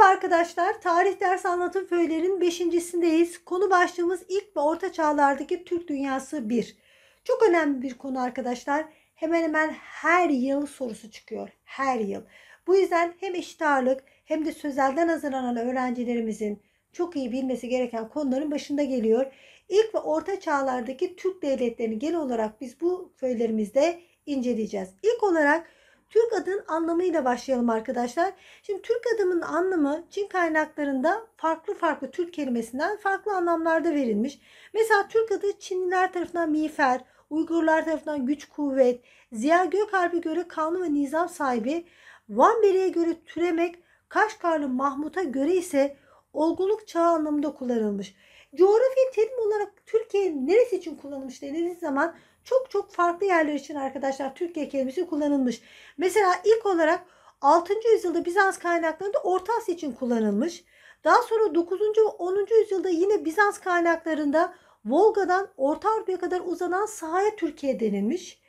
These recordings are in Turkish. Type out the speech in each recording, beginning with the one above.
Merhaba arkadaşlar. Tarih ders anlatım föylerinin beşincisindeyiz. Konu başlığımız ilk ve orta çağlardaki Türk dünyası 1. Çok önemli bir konu arkadaşlar. Hemen hemen her yıl sorusu çıkıyor. Her yıl. Bu yüzden hem eşit ağırlık hem de sözelden hazırlanan öğrencilerimizin çok iyi bilmesi gereken konuların başında geliyor. İlk ve orta çağlardaki Türk devletlerini genel olarak biz bu föylerimizde inceleyeceğiz. İlk olarak Türk adının anlamıyla başlayalım arkadaşlar. Şimdi Türk adının anlamı Çin kaynaklarında farklı farklı Türk kelimesinden farklı anlamlarda verilmiş. Mesela Türk adı Çinliler tarafından miğfer, Uygurlar tarafından güç kuvvet, Ziya Gökalp'e göre kanun ve nizam sahibi, Van Beri'ye göre türemek, Kaşgarlı Mahmut'a göre ise olgunluk çağı anlamında kullanılmış. Coğrafi terim olarak Türkiye neresi için kullanılmış dediğiniz zaman çok çok farklı yerler için arkadaşlar Türkiye kelimesi kullanılmış. Mesela ilk olarak 6. yüzyılda Bizans kaynaklarında Orta Asya için kullanılmış. Daha sonra 9. ve 10. yüzyılda yine Bizans kaynaklarında Volga'dan Orta Avrupa'ya kadar uzanan sahaya Türkiye denilmiş.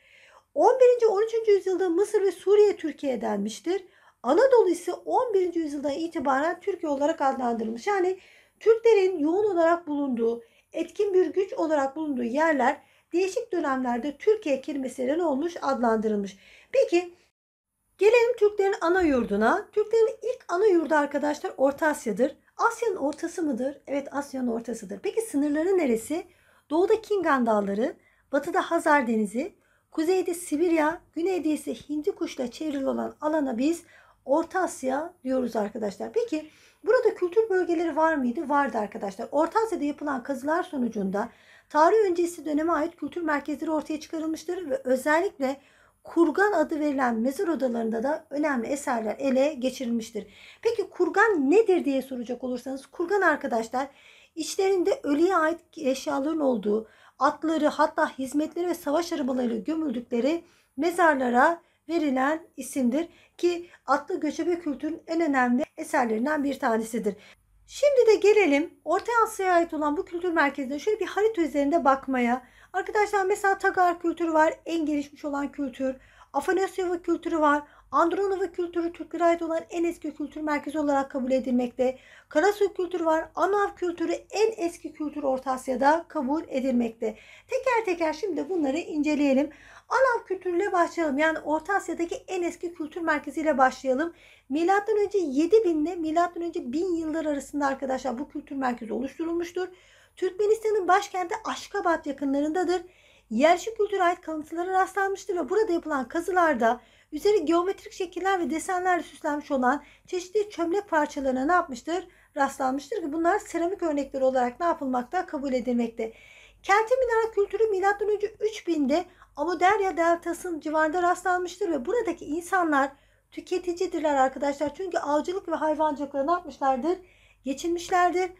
11. 13. yüzyılda Mısır ve Suriye Türkiye denmiştir. Anadolu ise 11. yüzyıldan itibaren Türkiye olarak adlandırılmış. Yani Türklerin yoğun olarak bulunduğu, etkin bir güç olarak bulunduğu yerler değişik dönemlerde Türkiye kelimesiyle ne olmuş? Adlandırılmış. Peki gelelim Türklerin ana yurduna. Türklerin ilk ana yurdu arkadaşlar Orta Asya'dır. Asya'nın ortası mıdır? Evet Asya'nın ortasıdır. Peki sınırları neresi? Doğuda Kingan Dağları, batıda Hazar Denizi, kuzeyde Sibirya, güneyde ise Hindi Kuşla çevrili olan alana biz Orta Asya diyoruz arkadaşlar. Peki burada kültür bölgeleri var mıydı? Vardı arkadaşlar. Orta Asya'da yapılan kazılar sonucunda Tarih öncesi döneme ait kültür merkezleri ortaya çıkarılmıştır ve özellikle kurgan adı verilen mezar odalarında da önemli eserler ele geçirilmiştir. Peki kurgan nedir diye soracak olursanız kurgan arkadaşlar içlerinde ölüye ait eşyaların olduğu, atları hatta hizmetleri ve savaş arabalarıyla gömüldükleri mezarlara verilen isimdir ki atlı göçebe kültürün en önemli eserlerinden bir tanesidir. Şimdi de gelelim Orta Asya'ya ait olan bu kültür merkezine şöyle bir harita üzerinde bakmaya. Arkadaşlar mesela Tagar kültürü var. En gelişmiş olan kültür. Afanasyova kültürü var. Andronova kültürü Türklere ait olan en eski kültür merkezi olarak kabul edilmekte. Karasu kültürü var. Anav kültürü en eski kültür Orta Asya'da kabul edilmekte. Teker teker şimdi bunları inceleyelim. Alam kültürüyle başlayalım. Yani Orta Asya'daki en eski kültür merkeziyle başlayalım. Milattan önce 7000 ile milattan önce 1000 yıllar arasında arkadaşlar bu kültür merkezi oluşturulmuştur. Türkmenistan'ın başkenti Aşkabat yakınlarındadır. Yerleşik kültüre ait kalıntılara rastlanmıştır ve burada yapılan kazılarda üzeri geometrik şekiller ve desenlerle süslenmiş olan çeşitli çömlek parçalarına ne yapmıştır? Rastlanmıştır ki bunlar seramik örnekleri olarak ne yapılmakta? Kabul edilmekte. Kelti minara kültürü M.Ö. 3000'de Amoderya deltasının civarında rastlanmıştır ve buradaki insanlar tüketicidirler arkadaşlar. Çünkü avcılık ve hayvancılıkla ne yapmışlardır? Geçinmişlerdir.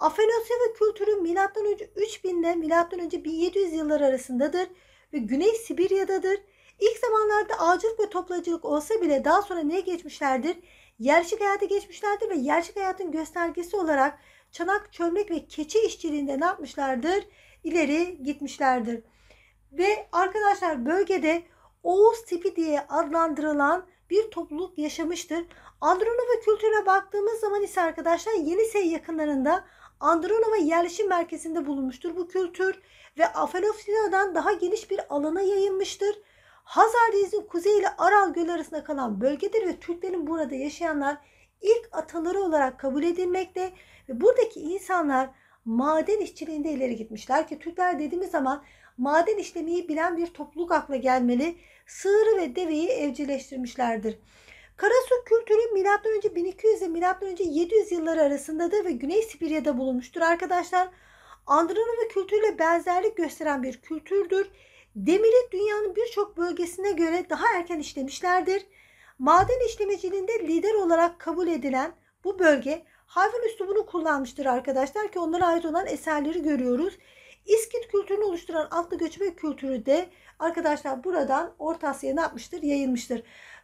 Afelosya ve kültürü M.Ö. 3000 ile M.Ö. 1700 yılları arasındadır ve Güney Sibirya'dadır. İlk zamanlarda avcılık ve toplayıcılık olsa bile daha sonra neye geçmişlerdir? Yerleşik hayata geçmişlerdir ve yerleşik hayatın göstergesi olarak çanak, çömlek ve keçi işçiliğinde ne yapmışlardır? İleri gitmişlerdir. Ve arkadaşlar bölgede Oğuz tipi diye adlandırılan bir topluluk yaşamıştır. Andronova kültürüne baktığımız zaman ise arkadaşlar Yenisey yakınlarında Andronova yerleşim merkezinde bulunmuştur bu kültür ve Afalofilya'dan daha geniş bir alana yayılmıştır. Hazar Denizi'nin kuzey ile Aral Gölü arasında kalan bölgedir ve Türklerin burada yaşayanlar ilk ataları olarak kabul edilmekte ve buradaki insanlar maden işçiliğinde ileri gitmişler ki Türkler dediğimiz zaman maden işlemeyi bilen bir topluluk akla gelmeli. Sığırı ve deveyi evcilleştirmişlerdir. Karasu kültürü M.Ö. 1200 ile M.Ö. 700 yılları arasındadır ve Güney Sibirya'da bulunmuştur arkadaşlar. Andranova kültürüyle benzerlik gösteren bir kültürdür. Demiri dünyanın birçok bölgesine göre daha erken işlemişlerdir. Maden işlemeciliğinde lider olarak kabul edilen bu bölge hayvan üslubunu kullanmıştır arkadaşlar ki onlara ait olan eserleri görüyoruz. İskit kültürünü oluşturan atlı göçebe kültürü de arkadaşlar buradan Orta Asya'ya ne yapmıştır? Yayılmıştır.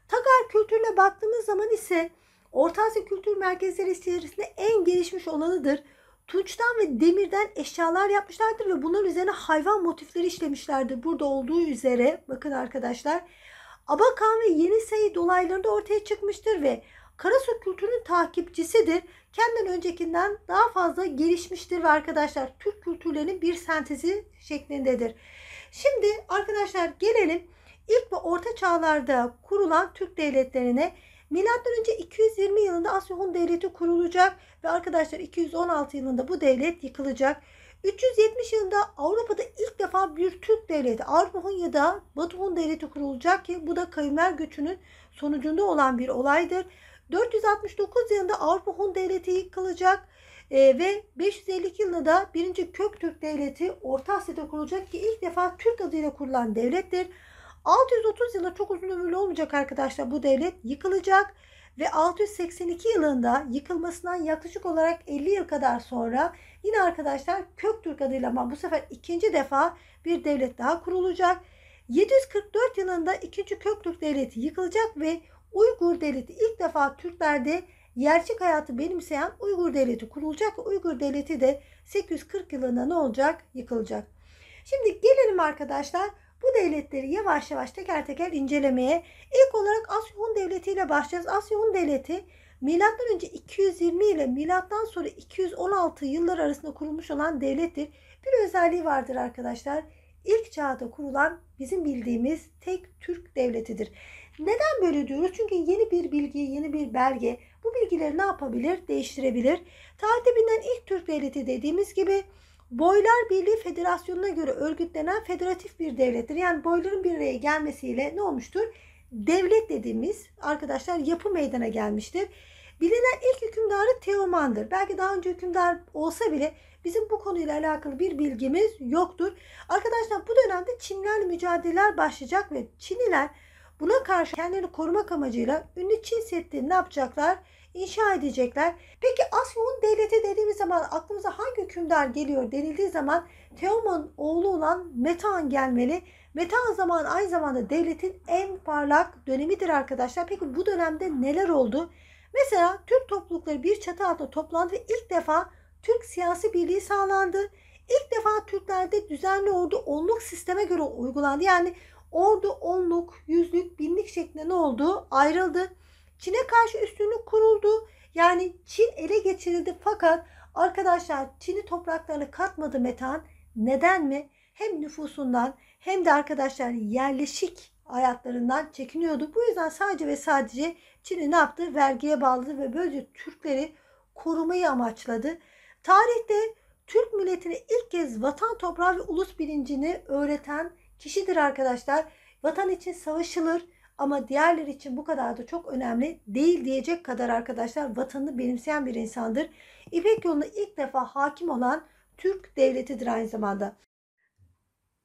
Tagar kültürüne baktığımız zaman ise Orta Asya kültür merkezleri içerisinde en gelişmiş olanıdır. Tunçtan ve demirden eşyalar yapmışlardır ve bunların üzerine hayvan motifleri işlemişlerdir. Burada olduğu üzere bakın arkadaşlar Abakan ve Yeni Sayı dolaylarında ortaya çıkmıştır ve Kara Karasu kültürünün takipçisidir. Kendinden öncekinden daha fazla gelişmiştir ve arkadaşlar Türk kültürlerinin bir sentezi şeklindedir. Şimdi arkadaşlar gelelim ilk ve orta çağlarda kurulan Türk devletlerine. Milattan önce 220 yılında Asya Hun devleti kurulacak ve arkadaşlar 216 yılında bu devlet yıkılacak. 370 yılında Avrupa'da ilk defa bir Türk devleti Avrupa da Batı Hun devleti kurulacak ki bu da kayınver göçünün sonucunda olan bir olaydır. 469 yılında Avrupa Hun Devleti yıkılacak e, ve 552 yılında da 1. Köktürk Devleti Orta Asya'da kurulacak ki ilk defa Türk adıyla kurulan devlettir. 630 yılında çok uzun ömürlü olmayacak arkadaşlar bu devlet yıkılacak ve 682 yılında yıkılmasından yaklaşık olarak 50 yıl kadar sonra yine arkadaşlar Köktürk adıyla ama bu sefer ikinci defa bir devlet daha kurulacak. 744 yılında 2. Köktürk Devleti yıkılacak ve Uygur Devleti ilk defa Türklerde yerçik hayatı benimseyen Uygur Devleti kurulacak Uygur Devleti de 840 yılında ne olacak? Yıkılacak. Şimdi gelelim arkadaşlar bu devletleri yavaş yavaş teker teker incelemeye. İlk olarak Asya Hun Devleti ile başlayacağız. Asya Hun Devleti milattan önce 220 ile milattan sonra 216 yıllar arasında kurulmuş olan devlettir. Bir özelliği vardır arkadaşlar. İlk çağda kurulan bizim bildiğimiz tek Türk devletidir. Neden böyle diyoruz? Çünkü yeni bir bilgi, yeni bir belge bu bilgileri ne yapabilir? Değiştirebilir. Tahtebinden ilk Türk devleti dediğimiz gibi Boylar Birliği Federasyonu'na göre örgütlenen federatif bir devlettir. Yani boyların bir araya gelmesiyle ne olmuştur? Devlet dediğimiz arkadaşlar yapı meydana gelmiştir. Bilinen ilk hükümdarı Teoman'dır. Belki daha önce hükümdar olsa bile bizim bu konuyla alakalı bir bilgimiz yoktur. Arkadaşlar bu dönemde Çinlerle mücadeleler başlayacak ve Çinliler Buna karşı kendini korumak amacıyla ünlü Çin Seddi ne yapacaklar? İnşa edecekler. Peki Asya'nın devleti dediğimiz zaman aklımıza hangi hükümdar geliyor denildiği zaman Teoman oğlu olan Metan gelmeli. Metan zaman aynı zamanda devletin en parlak dönemidir arkadaşlar. Peki bu dönemde neler oldu? Mesela Türk toplulukları bir çatı altında toplandı ve ilk defa Türk siyasi birliği sağlandı. İlk defa Türklerde düzenli ordu onluk sisteme göre uygulandı. Yani Ordu onluk, yüzlük, binlik şeklinde ne oldu? Ayrıldı. Çin'e karşı üstünlük kuruldu. Yani Çin ele geçirildi fakat arkadaşlar Çin'i topraklarına katmadı Metan. Neden mi? Hem nüfusundan hem de arkadaşlar yerleşik hayatlarından çekiniyordu. Bu yüzden sadece ve sadece Çin'i ne yaptı? Vergiye bağladı ve böylece Türkleri korumayı amaçladı. Tarihte Türk milletine ilk kez vatan toprağı ve ulus bilincini öğreten kişidir arkadaşlar. Vatan için savaşılır ama diğerleri için bu kadar da çok önemli değil diyecek kadar arkadaşlar vatanını benimseyen bir insandır. İpek yoluna ilk defa hakim olan Türk devletidir aynı zamanda.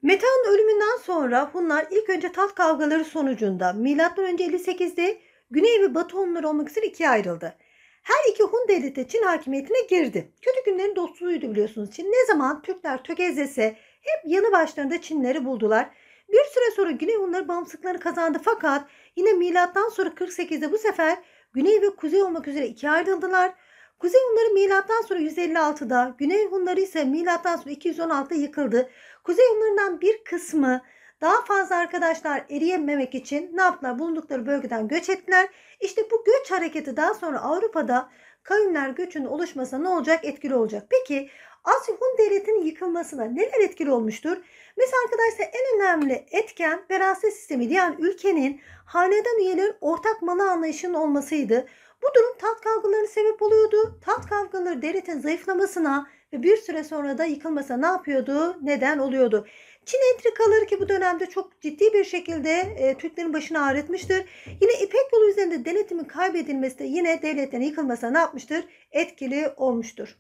Meta'nın ölümünden sonra Hunlar ilk önce taht kavgaları sonucunda M.Ö. 58'de Güney ve Batı Hunları olmak üzere ikiye ayrıldı. Her iki Hun devleti Çin hakimiyetine girdi. Kötü günlerin dostluğuydu biliyorsunuz Çin. Ne zaman Türkler tökezlese, hep yanı başlarında Çinleri buldular. Bir süre sonra Güney Hunları bağımsızlıklarını kazandı fakat yine milattan sonra 48'de bu sefer Güney ve Kuzey olmak üzere ikiye ayrıldılar. Kuzey Hunları milattan sonra 156'da, Güney Hunları ise milattan sonra 216'da yıkıldı. Kuzey Hunlarından bir kısmı daha fazla arkadaşlar eriyememek için ne yaptılar? Bulundukları bölgeden göç ettiler. İşte bu göç hareketi daha sonra Avrupa'da kavimler göçünün oluşmasına ne olacak? Etkili olacak. Peki Asya Hun Devleti'nin yıkılmasına neler etkili olmuştur? Mesela arkadaşlar en önemli etken veraset sistemi yani ülkenin hanedan üyelerin ortak malı anlayışının olmasıydı. Bu durum taht kavgalarına sebep oluyordu. Taht kavgaları devletin zayıflamasına ve bir süre sonra da yıkılmasına ne yapıyordu? Neden oluyordu? Çin entrikaları ki bu dönemde çok ciddi bir şekilde e, Türklerin başını ağrıtmıştır. Yine İpek yolu üzerinde denetimin kaybedilmesi de yine devletlerin yıkılmasına ne yapmıştır? Etkili olmuştur.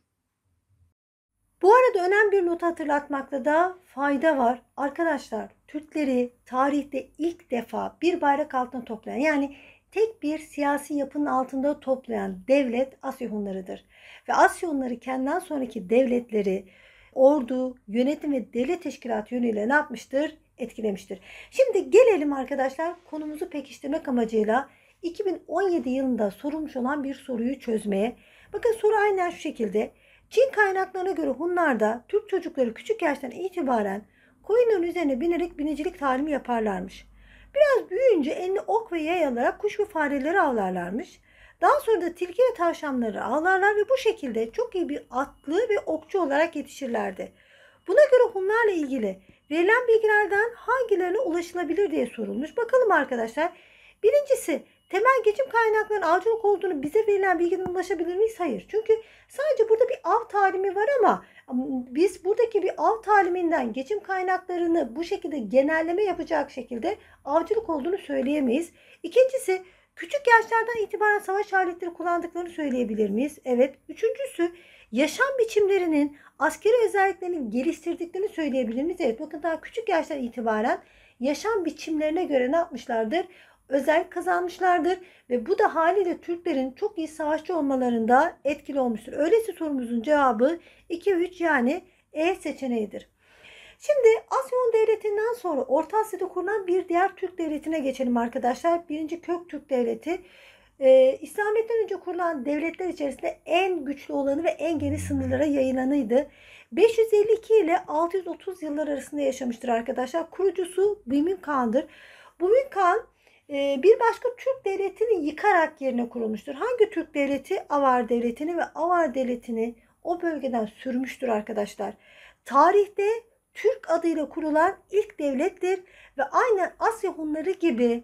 Bu arada önemli bir not hatırlatmakta da fayda var. Arkadaşlar Türkleri tarihte ilk defa bir bayrak altında toplayan yani tek bir siyasi yapının altında toplayan devlet Asya Hunlarıdır. Ve Asya Hunları kendinden sonraki devletleri ordu, yönetim ve devlet teşkilatı yönüyle ne yapmıştır? Etkilemiştir. Şimdi gelelim arkadaşlar konumuzu pekiştirmek amacıyla 2017 yılında sorulmuş olan bir soruyu çözmeye. Bakın soru aynen şu şekilde. Çin kaynaklarına göre Hunlar'da Türk çocukları küçük yaştan itibaren koyunun üzerine binerek binicilik talimi yaparlarmış. Biraz büyüyünce elini ok ve yay alarak kuş ve fareleri avlarlarmış. Daha sonra da tilki ve tavşanları avlarlar ve bu şekilde çok iyi bir atlı ve okçu olarak yetişirlerdi. Buna göre Hunlarla ilgili verilen bilgilerden hangilerine ulaşılabilir diye sorulmuş. Bakalım arkadaşlar. Birincisi temel geçim kaynaklarının avcılık olduğunu bize verilen bilgiden ulaşabilir miyiz? Hayır. Çünkü sadece burada bir av talimi var ama biz buradaki bir av taliminden geçim kaynaklarını bu şekilde genelleme yapacak şekilde avcılık olduğunu söyleyemeyiz. İkincisi küçük yaşlardan itibaren savaş aletleri kullandıklarını söyleyebilir miyiz? Evet. Üçüncüsü yaşam biçimlerinin askeri özelliklerini geliştirdiklerini söyleyebilir miyiz? Evet. Bakın daha küçük yaşlardan itibaren yaşam biçimlerine göre ne yapmışlardır? Özel kazanmışlardır ve bu da haliyle Türklerin çok iyi savaşçı olmalarında etkili olmuştur. Öyleyse sorumuzun cevabı 2-3 yani E seçeneğidir. Şimdi Asyon Devleti'nden sonra Orta Asya'da kurulan bir diğer Türk Devleti'ne geçelim arkadaşlar. Birinci Kök Türk Devleti. Ee, İslamiyet'ten önce kurulan devletler içerisinde en güçlü olanı ve en geniş sınırlara yayılanıydı. 552 ile 630 yıllar arasında yaşamıştır arkadaşlar. Kurucusu Büyümin Kağan'dır. Büyümin Kağan ee, bir başka Türk devletini yıkarak yerine kurulmuştur. Hangi Türk devleti? Avar devletini ve Avar devletini o bölgeden sürmüştür arkadaşlar. Tarihte Türk adıyla kurulan ilk devlettir ve aynen Asya Hunları gibi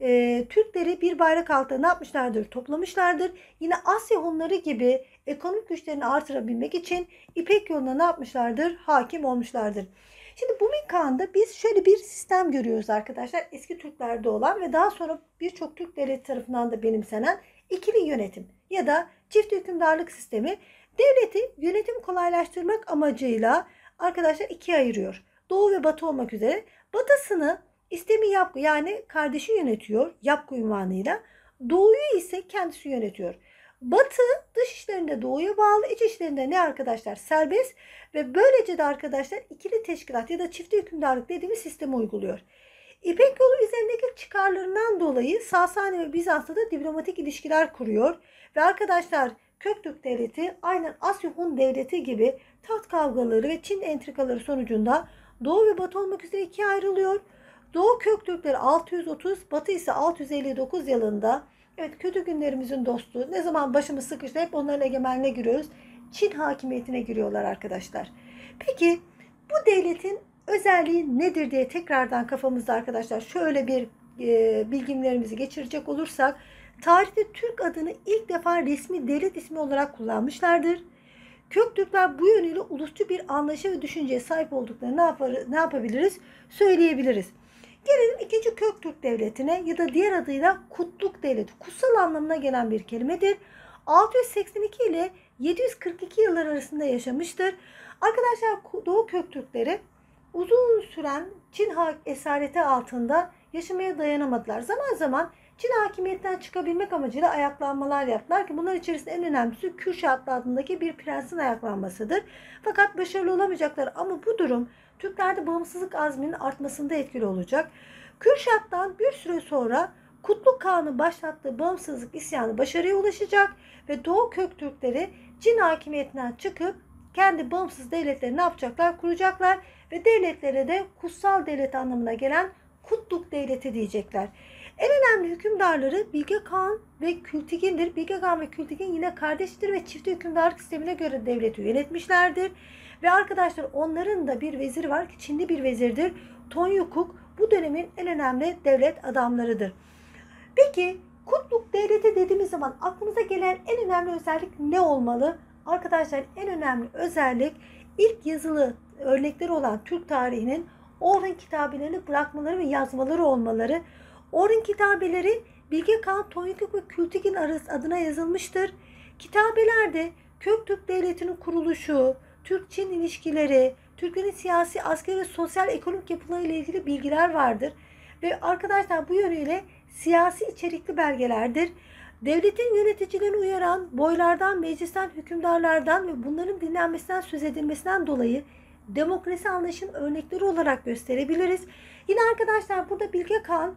e, Türkleri bir bayrak altında ne yapmışlardır? Toplamışlardır. Yine Asya Hunları gibi ekonomik güçlerini artırabilmek için İpek yoluna ne yapmışlardır? Hakim olmuşlardır. Şimdi bu Bumikan'da biz şöyle bir sistem görüyoruz arkadaşlar. Eski Türklerde olan ve daha sonra birçok Türk devleti tarafından da benimsenen ikili yönetim ya da çift hükümdarlık sistemi devleti yönetim kolaylaştırmak amacıyla arkadaşlar ikiye ayırıyor. Doğu ve batı olmak üzere. Batısını istemi yapgı yani kardeşi yönetiyor yapgı ünvanıyla. Doğuyu ise kendisi yönetiyor. Batı dış işlerinde doğuya bağlı, iç işlerinde ne arkadaşlar? Serbest ve böylece de arkadaşlar ikili teşkilat ya da çiftli hükümdarlık dediğimiz sistemi uyguluyor. İpek yolu üzerindeki çıkarlarından dolayı Sasani ve Bizans'ta da diplomatik ilişkiler kuruyor. Ve arkadaşlar Köktürk Devleti aynen Asya Hun Devleti gibi taht kavgaları ve Çin entrikaları sonucunda Doğu ve Batı olmak üzere ikiye ayrılıyor. Doğu Köktürkleri 630, Batı ise 659 yılında Evet kötü günlerimizin dostu. Ne zaman başımız sıkıştı hep onların egemenliğine giriyoruz. Çin hakimiyetine giriyorlar arkadaşlar. Peki bu devletin özelliği nedir diye tekrardan kafamızda arkadaşlar şöyle bir e, bilgimlerimizi geçirecek olursak tarihte Türk adını ilk defa resmi devlet ismi olarak kullanmışlardır. Köktürkler bu yönüyle ulusçu bir anlayışa ve düşünceye sahip olduklarını ne, yapar, ne yapabiliriz? Söyleyebiliriz. Gelelim 2. Köktürk Devleti'ne ya da diğer adıyla Kutluk Devleti. Kutsal anlamına gelen bir kelimedir. 682 ile 742 yıllar arasında yaşamıştır. Arkadaşlar Doğu Köktürkleri uzun süren Çin esareti altında yaşamaya dayanamadılar. Zaman zaman Çin hakimiyetten çıkabilmek amacıyla ayaklanmalar yaptılar ki bunlar içerisinde en önemlisi Kürşatlı adındaki bir prensin ayaklanmasıdır. Fakat başarılı olamayacaklar ama bu durum Türklerde bağımsızlık azminin artmasında etkili olacak. Kürşat'tan bir süre sonra Kutlu Kağan'ın başlattığı bağımsızlık isyanı başarıya ulaşacak ve Doğu Köktürkleri Cin hakimiyetinden çıkıp kendi bağımsız devletleri ne yapacaklar? Kuracaklar ve devletlere de kutsal devlet anlamına gelen Kutluk Devleti diyecekler. En önemli hükümdarları Bilge Kağan ve Kültigin'dir. Bilge Kağan ve Kültigin yine kardeştir ve çift hükümdarlık sistemine göre devleti yönetmişlerdir. Ve arkadaşlar onların da bir veziri var ki Çinli bir vezirdir. Tonyukuk bu dönemin en önemli devlet adamlarıdır. Peki kutluk devleti dediğimiz zaman aklımıza gelen en önemli özellik ne olmalı? Arkadaşlar en önemli özellik ilk yazılı örnekleri olan Türk tarihinin Orhun kitabelerini bırakmaları ve yazmaları olmaları. Orhun kitabeleri Bilge Kağan, Tonyukuk ve Kültigin adına yazılmıştır. Kitabelerde Köktürk Devleti'nin kuruluşu, Türk-Çin ilişkileri, Türklerin siyasi, askeri ve sosyal ekonomik yapılarıyla ilgili bilgiler vardır. Ve arkadaşlar bu yönüyle siyasi içerikli belgelerdir. Devletin yöneticilerini uyaran boylardan, meclisten, hükümdarlardan ve bunların dinlenmesinden söz edilmesinden dolayı demokrasi anlayışının örnekleri olarak gösterebiliriz. Yine arkadaşlar burada Bilge Kağan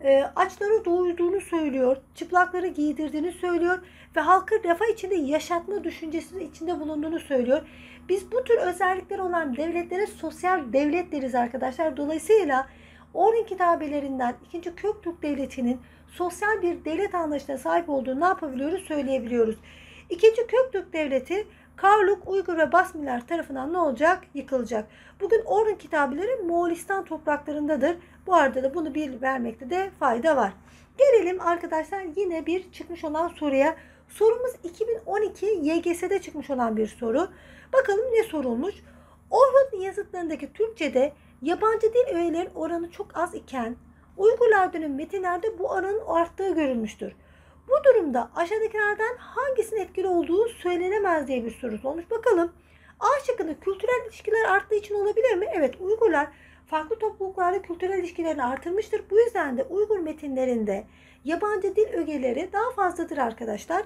e, açları doğurduğunu söylüyor, çıplakları giydirdiğini söylüyor ve halkı refah içinde yaşatma düşüncesinin içinde bulunduğunu söylüyor. Biz bu tür özellikler olan devletlere sosyal devlet deriz arkadaşlar. Dolayısıyla 12 tabelerinden 2. Köktürk Devleti'nin sosyal bir devlet anlayışına sahip olduğunu ne yapabiliyoruz söyleyebiliyoruz. 2. Köktürk Devleti Karluk, Uygur ve Basmiler tarafından ne olacak? Yıkılacak. Bugün Orhun kitabeleri Moğolistan topraklarındadır. Bu arada da bunu bir vermekte de fayda var. Gelelim arkadaşlar yine bir çıkmış olan soruya. Sorumuz 2012 YGS'de çıkmış olan bir soru. Bakalım ne sorulmuş? Orhun yazıtlarındaki Türkçe'de yabancı dil öğelerin oranı çok az iken Uygurlar dönemi metinlerde bu oranın arttığı görülmüştür. Bu durumda aşağıdakilerden hangisinin etkili olduğu söylenemez diye bir soru olmuş. Bakalım A şıkkında kültürel ilişkiler arttığı için olabilir mi? Evet Uygurlar farklı topluluklarla kültürel ilişkilerini artırmıştır. Bu yüzden de Uygur metinlerinde yabancı dil ögeleri daha fazladır arkadaşlar.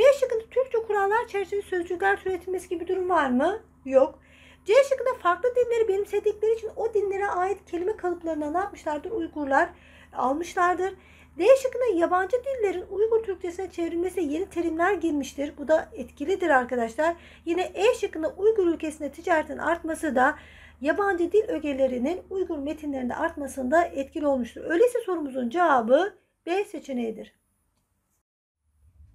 B şıkkında Türkçe kurallar çerçevesi sözcükler türetilmesi gibi durum var mı? Yok. C şıkkında farklı dinleri benimsedikleri için o dinlere ait kelime kalıplarına ne yapmışlardır? Uygurlar almışlardır. D şıkkında yabancı dillerin Uygur Türkçesine çevrilmesi yeni terimler girmiştir. Bu da etkilidir arkadaşlar. Yine E şıkkında Uygur ülkesinde ticaretin artması da yabancı dil ögelerinin Uygur metinlerinde artmasında etkili olmuştur. Öyleyse sorumuzun cevabı B seçeneğidir.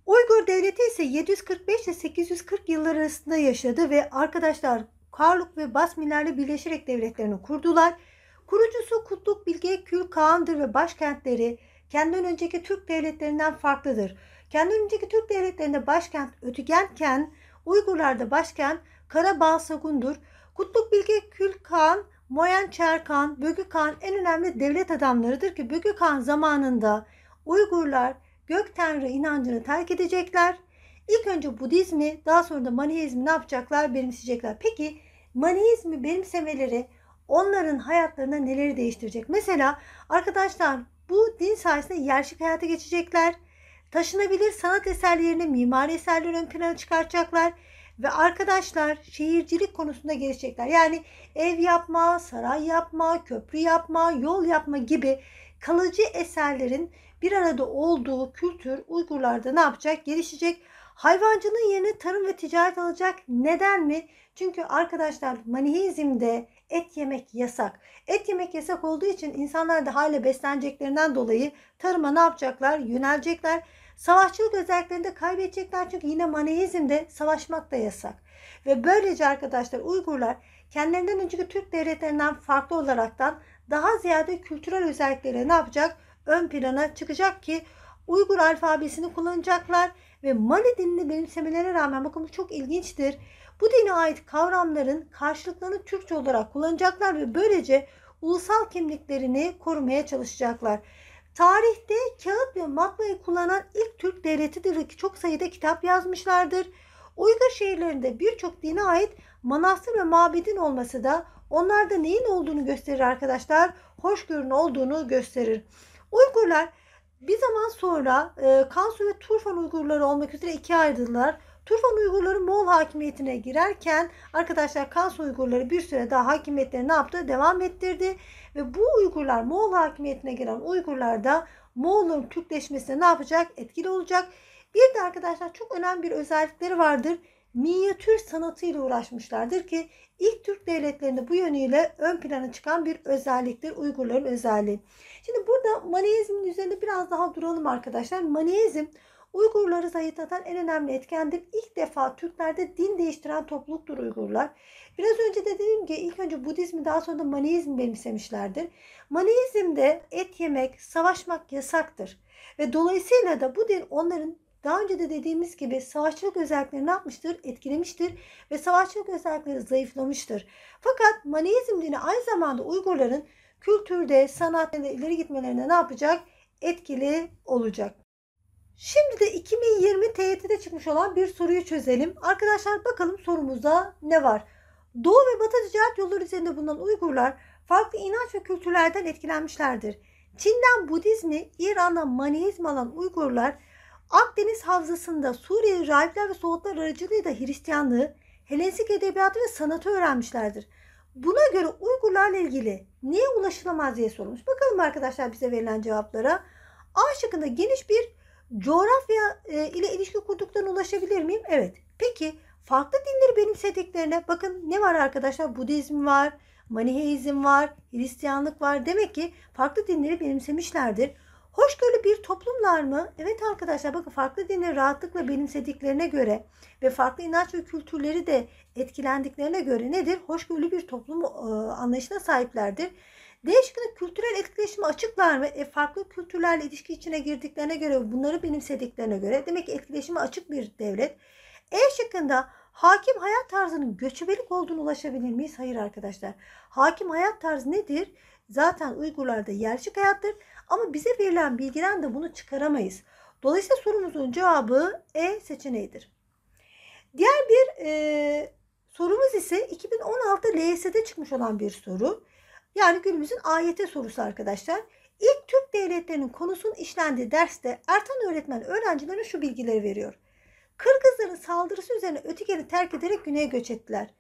Uygur devleti ise 745 ile 840 yıllar arasında yaşadı ve arkadaşlar Karluk ve Basmilerle birleşerek devletlerini kurdular. Kurucusu Kutluk Bilge Kül Kağan'dır ve başkentleri kendinden önceki Türk devletlerinden farklıdır. Kendinden önceki Türk devletlerinde başkent Ötügenken, Uygurlarda başkent Karabalsagun'dur. Kutluk Bilge Kül Kağan, Moyen Çerkan, Bögü Kağan en önemli devlet adamlarıdır ki Bögü Kağan zamanında Uygurlar gök tanrı inancını terk edecekler. İlk önce Budizmi daha sonra da Maniizm'i ne yapacaklar? Benimseyecekler. Peki Manizmi benimsemeleri onların hayatlarına neleri değiştirecek? Mesela arkadaşlar bu din sayesinde yerleşik hayata geçecekler. Taşınabilir sanat eserlerini, mimari eserleri ön plana çıkartacaklar ve arkadaşlar şehircilik konusunda gelişecekler. Yani ev yapma, saray yapma, köprü yapma, yol yapma gibi kalıcı eserlerin bir arada olduğu kültür Uygurlarda ne yapacak? Gelişecek. Hayvancının yerine tarım ve ticaret alacak. Neden mi? Çünkü arkadaşlar Maniheizm'de et yemek yasak. Et yemek yasak olduğu için insanlar da hale besleneceklerinden dolayı tarıma ne yapacaklar? Yönelecekler. Savaşçılık özelliklerini de kaybedecekler çünkü yine Maniheizm'de savaşmak da yasak. Ve böylece arkadaşlar Uygurlar kendilerinden önceki Türk devletlerinden farklı olaraktan daha ziyade kültürel özelliklere ne yapacak? ön plana çıkacak ki Uygur alfabesini kullanacaklar ve Mali dinini benimsemelere rağmen bakın bu çok ilginçtir. Bu dine ait kavramların karşılıklarını Türkçe olarak kullanacaklar ve böylece ulusal kimliklerini korumaya çalışacaklar. Tarihte kağıt ve matbaayı kullanan ilk Türk devletidir ki çok sayıda kitap yazmışlardır. Uygur şehirlerinde birçok dine ait manastır ve mabedin olması da onlarda neyin olduğunu gösterir arkadaşlar. Hoşgörünün olduğunu gösterir. Uygurlar bir zaman sonra e, Kansu ve Turfan Uygurları olmak üzere ikiye ayrıldılar. Turfan Uygurları Moğol hakimiyetine girerken arkadaşlar Kansu Uygurları bir süre daha hakimiyetleri ne yaptı? Devam ettirdi. Ve bu Uygurlar Moğol hakimiyetine giren Uygurlar da Moğol'un Türkleşmesine ne yapacak? Etkili olacak. Bir de arkadaşlar çok önemli bir özellikleri vardır minyatür sanatıyla uğraşmışlardır ki ilk Türk devletlerinde bu yönüyle ön plana çıkan bir özelliktir Uygurların özelliği. Şimdi burada Maniizmin üzerinde biraz daha duralım arkadaşlar. Maniizm Uygurları zayıflatan en önemli etkendir. İlk defa Türklerde din değiştiren topluluktur Uygurlar. Biraz önce de dedim ki ilk önce Budizmi daha sonra da Maniizmi benimsemişlerdir. Maniizmde et yemek, savaşmak yasaktır. Ve dolayısıyla da bu din onların daha önce de dediğimiz gibi savaşçılık özelliklerini yapmıştır, etkilemiştir ve savaşçılık özellikleri zayıflamıştır. Fakat maniizm dini aynı zamanda Uygurların kültürde, sanatta ileri gitmelerine ne yapacak? Etkili olacak. Şimdi de 2020 TYT'de çıkmış olan bir soruyu çözelim. Arkadaşlar bakalım sorumuzda ne var? Doğu ve Batı ticaret yolları üzerinde bulunan Uygurlar farklı inanç ve kültürlerden etkilenmişlerdir. Çin'den Budizmi, İran'dan maniizm alan Uygurlar Akdeniz Havzası'nda Suriyeli rahipler ve Soğutlar aracılığıyla Hristiyanlığı, Helenistik edebiyatı ve sanatı öğrenmişlerdir. Buna göre Uygurlarla ilgili neye ulaşılamaz diye sorulmuş. Bakalım arkadaşlar bize verilen cevaplara. A şıkkında geniş bir coğrafya e, ile ilişki kurduktan ulaşabilir miyim? Evet. Peki farklı dinleri benimsediklerine bakın ne var arkadaşlar? Budizm var, Maniheizm var, Hristiyanlık var. Demek ki farklı dinleri benimsemişlerdir. Hoşgörülü bir toplumlar mı? Evet arkadaşlar bakın farklı dinleri rahatlıkla benimsediklerine göre ve farklı inanç ve kültürleri de etkilendiklerine göre nedir? Hoşgörülü bir toplum e, anlayışına sahiplerdir. D kültürel etkileşimi açıklar mı? E, farklı kültürlerle ilişki içine girdiklerine göre bunları benimsediklerine göre demek ki etkileşime açık bir devlet. E şıkkında hakim hayat tarzının göçebelik olduğunu ulaşabilir miyiz? Hayır arkadaşlar. Hakim hayat tarzı nedir? Zaten Uygurlarda yerleşik hayattır. Ama bize verilen bilgiden de bunu çıkaramayız. Dolayısıyla sorumuzun cevabı E seçeneğidir. Diğer bir e, sorumuz ise 2016 LYS'de çıkmış olan bir soru. Yani günümüzün AYT sorusu arkadaşlar. İlk Türk devletlerinin konusunun işlendiği derste Ertan öğretmen öğrencilere şu bilgileri veriyor. Kırgızların saldırısı üzerine Ötigen'i terk ederek güneye göç ettiler.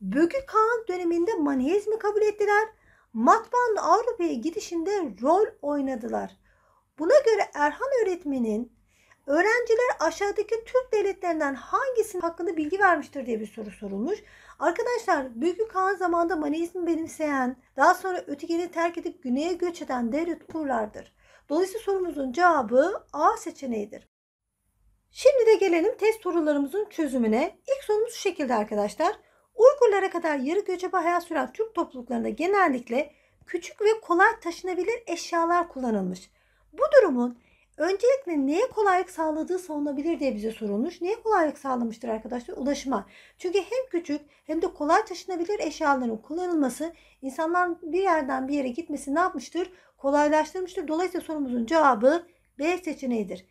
Bögü Kağan döneminde Manihizmi kabul ettiler matbaanın Avrupa'ya gidişinde rol oynadılar. Buna göre Erhan öğretmenin öğrenciler aşağıdaki Türk devletlerinden hangisinin hakkında bilgi vermiştir diye bir soru sorulmuş. Arkadaşlar Büyük Kağan zamanında Maniizmi benimseyen, daha sonra Öteki'ni terk edip güneye göç eden devlet Uğurlardır. Dolayısıyla sorumuzun cevabı A seçeneğidir. Şimdi de gelelim test sorularımızın çözümüne. İlk sorumuz şu şekilde arkadaşlar. Uygurlara kadar yarı göçebe hayat süren Türk topluluklarında genellikle küçük ve kolay taşınabilir eşyalar kullanılmış. Bu durumun öncelikle neye kolaylık sağladığı savunabilir diye bize sorulmuş. Neye kolaylık sağlamıştır arkadaşlar? Ulaşıma. Çünkü hem küçük hem de kolay taşınabilir eşyaların kullanılması insanların bir yerden bir yere gitmesi ne yapmıştır? Kolaylaştırmıştır. Dolayısıyla sorumuzun cevabı B seçeneğidir.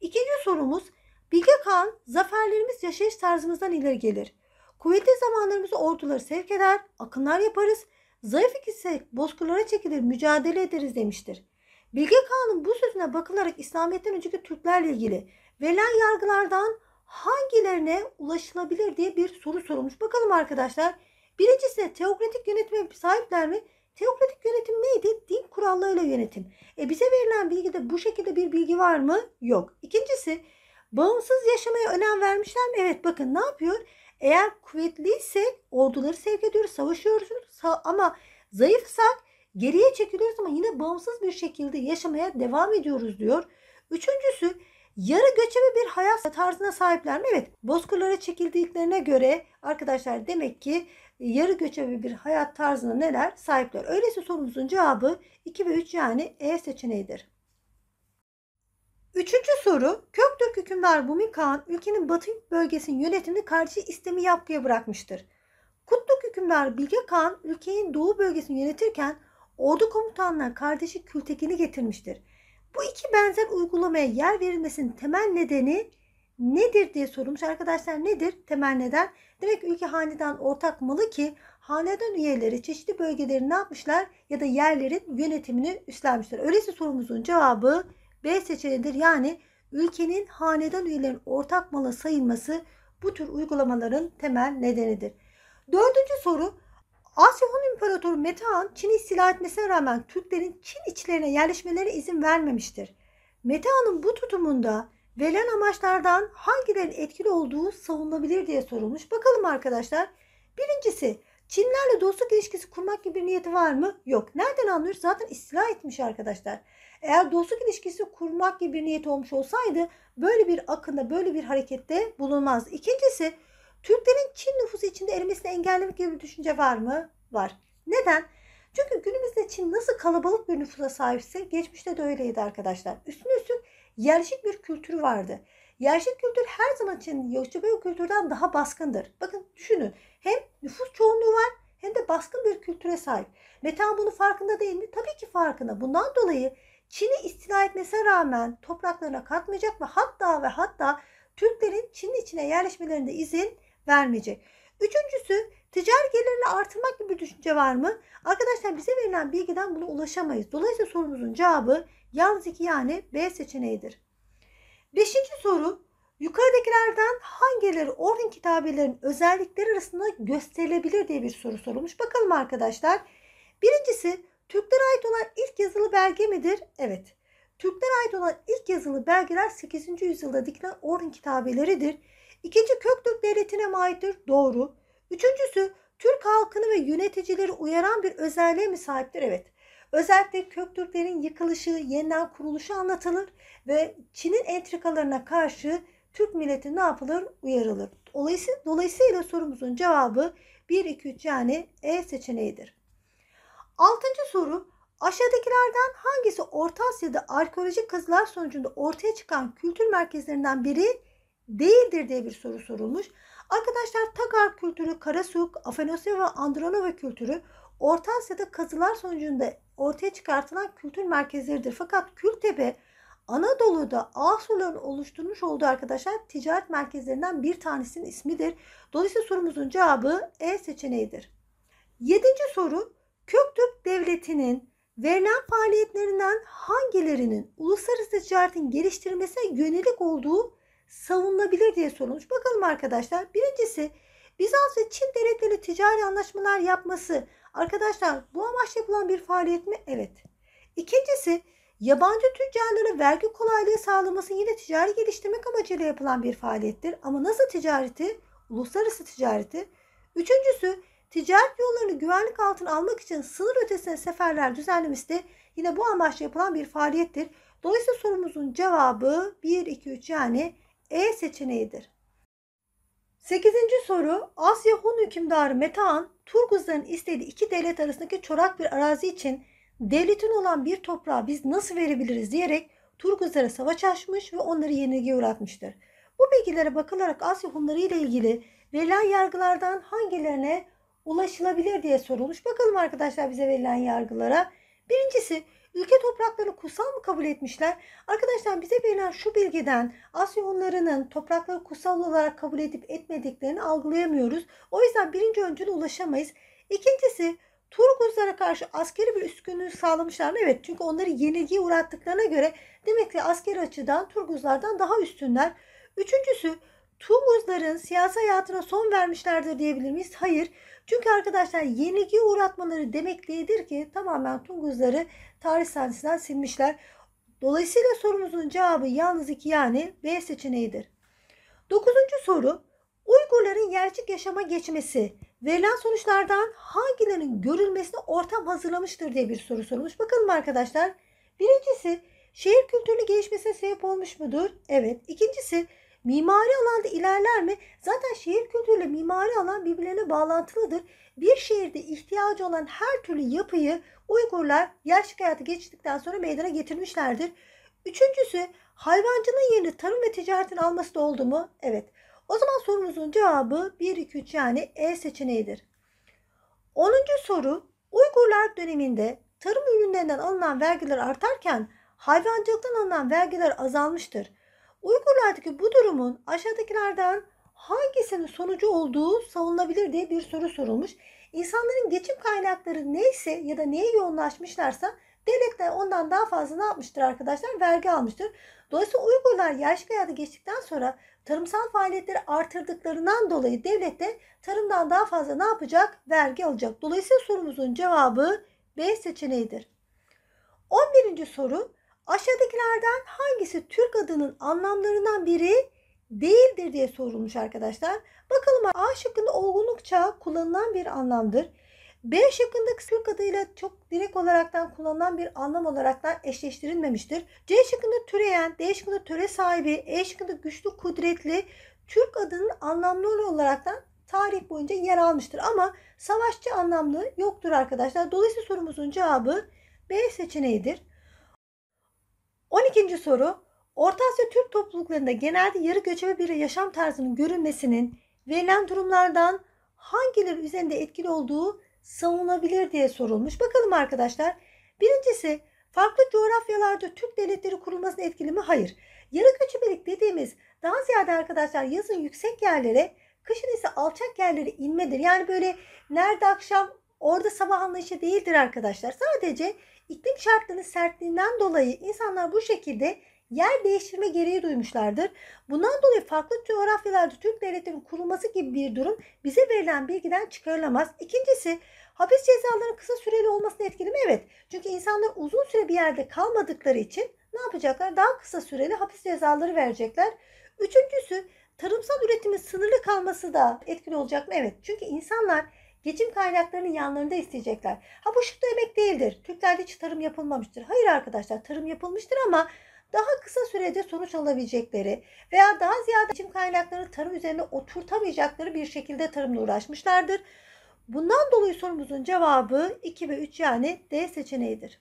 İkinci sorumuz Bilge Kağan zaferlerimiz yaşayış tarzımızdan ileri gelir. Kuvvetli zamanlarımızı orduları sevk eder, akınlar yaparız, zayıf ikisek bozkırlara çekilir, mücadele ederiz demiştir. Bilge Kağan'ın bu sözüne bakılarak İslamiyet'ten önceki Türklerle ilgili verilen yargılardan hangilerine ulaşılabilir diye bir soru sorulmuş. Bakalım arkadaşlar. Birincisi teokratik yönetime sahipler mi? Teokratik yönetim neydi? Din kurallarıyla yönetim. E bize verilen bilgide bu şekilde bir bilgi var mı? Yok. İkincisi bağımsız yaşamaya önem vermişler mi? Evet bakın ne yapıyor? Eğer kuvvetliysek orduları sevk ediyoruz, savaşıyoruz ama zayıfsak geriye çekiliyoruz ama yine bağımsız bir şekilde yaşamaya devam ediyoruz diyor. Üçüncüsü yarı göçebe bir hayat tarzına sahipler mi? Evet bozkırlara çekildiklerine göre arkadaşlar demek ki yarı göçebe bir hayat tarzına neler sahipler? Öyleyse sorumuzun cevabı 2 ve 3 yani E seçeneğidir. Üçüncü soru. Köktürk hükümdar Bumik Kağan ülkenin batı bölgesinin yönetimini karşı istemi yapmaya bırakmıştır. Kutluk hükümdar Bilge Kağan ülkenin doğu bölgesini yönetirken ordu komutanına kardeşi Kültekin'i getirmiştir. Bu iki benzer uygulamaya yer verilmesinin temel nedeni nedir diye sorulmuş. Arkadaşlar nedir temel neden? Demek ülke hanedan ortak malı ki hanedan üyeleri çeşitli bölgeleri ne yapmışlar ya da yerlerin yönetimini üstlenmişler. Öyleyse sorumuzun cevabı B seçeneğidir. Yani ülkenin hanedan üyelerin ortak malı sayılması bu tür uygulamaların temel nedenidir. Dördüncü soru Asya Hun İmparatoru Mete Han Çin'i istila etmesine rağmen Türklerin Çin içlerine yerleşmelerine izin vermemiştir. Mete bu tutumunda verilen amaçlardan hangilerin etkili olduğu savunulabilir diye sorulmuş. Bakalım arkadaşlar. Birincisi Çinlerle dostluk ilişkisi kurmak gibi bir niyeti var mı? Yok. Nereden anlıyoruz? Zaten istila etmiş arkadaşlar. Eğer dostluk ilişkisi kurmak gibi bir niyet olmuş olsaydı böyle bir akında, böyle bir harekette bulunmaz. İkincisi Türklerin Çin nüfusu içinde erimesini engellemek gibi bir düşünce var mı? Var. Neden? Çünkü günümüzde Çin nasıl kalabalık bir nüfusa sahipse geçmişte de öyleydi arkadaşlar. Üstüne üstlük yerleşik bir kültürü vardı yerleşik kültür her zaman için Yozgatbey kültürden daha baskındır. Bakın düşünün hem nüfus çoğunluğu var hem de baskın bir kültüre sahip. Metan bunu farkında değil mi? Tabii ki farkında. Bundan dolayı Çin'i istila etmesine rağmen topraklarına katmayacak ve hatta ve hatta Türklerin Çin'in içine yerleşmelerinde izin vermeyecek. Üçüncüsü ticari gelirini artırmak gibi bir düşünce var mı? Arkadaşlar bize verilen bilgiden buna ulaşamayız. Dolayısıyla sorumuzun cevabı yalnız iki yani B seçeneğidir. Beşinci soru. Yukarıdakilerden hangileri Orhun kitabelerinin özellikleri arasında gösterilebilir diye bir soru sorulmuş. Bakalım arkadaşlar. Birincisi Türklere ait olan ilk yazılı belge midir? Evet. Türklere ait olan ilk yazılı belgeler 8. yüzyılda dikilen Orhun kitabeleridir. İkinci Köktürk devletine mi aittir? Doğru. Üçüncüsü Türk halkını ve yöneticileri uyaran bir özelliğe mi sahiptir? Evet. Özellikle Köktürklerin yıkılışı, yeniden kuruluşu anlatılır ve Çin'in entrikalarına karşı Türk milleti ne yapılır? Uyarılır. Dolayısıyla, dolayısıyla sorumuzun cevabı 1, 2, 3 yani E seçeneğidir. Altıncı soru aşağıdakilerden hangisi Orta Asya'da arkeolojik kazılar sonucunda ortaya çıkan kültür merkezlerinden biri değildir diye bir soru sorulmuş. Arkadaşlar Takar kültürü, Karasuk, Afanosya ve Andronova kültürü Orta Asya'da kazılar sonucunda ortaya çıkartılan kültür merkezleridir. Fakat Kültepe Anadolu'da Asurların oluşturmuş olduğu arkadaşlar ticaret merkezlerinden bir tanesinin ismidir. Dolayısıyla sorumuzun cevabı E seçeneğidir. Yedinci soru Köktürk Devleti'nin verilen faaliyetlerinden hangilerinin uluslararası ticaretin geliştirilmesine yönelik olduğu savunulabilir diye sorulmuş. Bakalım arkadaşlar birincisi Bizans ve Çin devletleri ticari anlaşmalar yapması Arkadaşlar bu amaçla yapılan bir faaliyet mi? Evet. İkincisi yabancı tüccarlara vergi kolaylığı sağlaması yine ticari geliştirmek amacıyla yapılan bir faaliyettir. Ama nasıl ticareti? Uluslararası ticareti. Üçüncüsü ticaret yollarını güvenlik altına almak için sınır ötesine seferler düzenlemesi de yine bu amaçla yapılan bir faaliyettir. Dolayısıyla sorumuzun cevabı 1, 2, 3 yani E seçeneğidir. 8. soru Asya Hun hükümdarı Metehan Turguzların istediği iki devlet arasındaki çorak bir arazi için devletin olan bir toprağı biz nasıl verebiliriz diyerek Turguzlara savaş açmış ve onları yenilgiye uğratmıştır. Bu bilgilere bakılarak Asya Hunları ile ilgili verilen yargılardan hangilerine ulaşılabilir diye sorulmuş. Bakalım arkadaşlar bize verilen yargılara. Birincisi ülke topraklarını kutsal mı kabul etmişler? Arkadaşlar bize verilen şu bilgiden Asya onlarının toprakları kutsal olarak kabul edip etmediklerini algılayamıyoruz. O yüzden birinci öncüne ulaşamayız. İkincisi Turguzlara karşı askeri bir üstünlüğü sağlamışlar. mı Evet çünkü onları yenilgiye uğrattıklarına göre demek ki askeri açıdan Turguzlardan daha üstünler. Üçüncüsü Tunguzların siyasi hayatına son vermişlerdir diyebilir miyiz? Hayır. Çünkü arkadaşlar yenilgiye uğratmaları demek değildir ki tamamen Tunguzları tarih sahnesinden silmişler. Dolayısıyla sorumuzun cevabı yalnız iki yani B seçeneğidir. Dokuzuncu soru Uygurların yerleşik yaşama geçmesi verilen sonuçlardan hangilerinin görülmesine ortam hazırlamıştır diye bir soru sorulmuş. Bakalım arkadaşlar. Birincisi şehir kültürünün gelişmesine sebep olmuş mudur? Evet. İkincisi Mimari alanda ilerler mi? Zaten şehir kültürüyle mimari alan birbirlerine bağlantılıdır. Bir şehirde ihtiyacı olan her türlü yapıyı Uygurlar yerleşik hayatı geçtikten sonra meydana getirmişlerdir. Üçüncüsü hayvancının yerini tarım ve ticaretin alması da oldu mu? Evet. O zaman sorumuzun cevabı 1, 2, 3 yani E seçeneğidir. 10. soru Uygurlar döneminde tarım ürünlerinden alınan vergiler artarken hayvancılıktan alınan vergiler azalmıştır. Uygurlardaki bu durumun aşağıdakilerden hangisinin sonucu olduğu savunulabilir diye bir soru sorulmuş. İnsanların geçim kaynakları neyse ya da neye yoğunlaşmışlarsa devlet de ondan daha fazla ne yapmıştır arkadaşlar? Vergi almıştır. Dolayısıyla Uygurlar yaş hayata geçtikten sonra tarımsal faaliyetleri artırdıklarından dolayı devlet de tarımdan daha fazla ne yapacak? Vergi alacak. Dolayısıyla sorumuzun cevabı B seçeneğidir. 11. soru Aşağıdakilerden hangisi Türk adının anlamlarından biri değildir diye sorulmuş arkadaşlar. Bakalım A şıkkında olgunluk çağı kullanılan bir anlamdır. B şıkkındaki Türk adıyla çok direkt olaraktan kullanılan bir anlam olaraktan eşleştirilmemiştir. C şıkkında türeyen, D şıkkında töre sahibi, E şıkkında güçlü, kudretli Türk adının anlamları olaraktan tarih boyunca yer almıştır. Ama savaşçı anlamlı yoktur arkadaşlar. Dolayısıyla sorumuzun cevabı B seçeneğidir. 12. soru Orta Asya Türk topluluklarında genelde yarı göçebe bir yaşam tarzının görünmesinin verilen durumlardan hangileri üzerinde etkili olduğu savunabilir diye sorulmuş. Bakalım arkadaşlar. Birincisi farklı coğrafyalarda Türk devletleri kurulmasının etkili mi? Hayır. Yarı göçebelik dediğimiz daha ziyade arkadaşlar yazın yüksek yerlere kışın ise alçak yerlere inmedir. Yani böyle nerede akşam orada sabah anlayışı değildir arkadaşlar. Sadece İklim şartlarının sertliğinden dolayı insanlar bu şekilde yer değiştirme gereği duymuşlardır. Bundan dolayı farklı coğrafyalarda Türk devletinin kurulması gibi bir durum bize verilen bilgiden çıkarılamaz. İkincisi hapis cezalarının kısa süreli olmasını etkili mi? Evet. Çünkü insanlar uzun süre bir yerde kalmadıkları için ne yapacaklar? Daha kısa süreli hapis cezaları verecekler. Üçüncüsü tarımsal üretimin sınırlı kalması da etkili olacak mı? Evet. Çünkü insanlar Geçim kaynaklarının yanlarında isteyecekler. Ha bu şıkta emek değildir. Türklerde hiç tarım yapılmamıştır. Hayır arkadaşlar tarım yapılmıştır ama daha kısa sürede sonuç alabilecekleri veya daha ziyade geçim kaynaklarını tarım üzerine oturtamayacakları bir şekilde tarımla uğraşmışlardır. Bundan dolayı sorumuzun cevabı 2 ve 3 yani D seçeneğidir.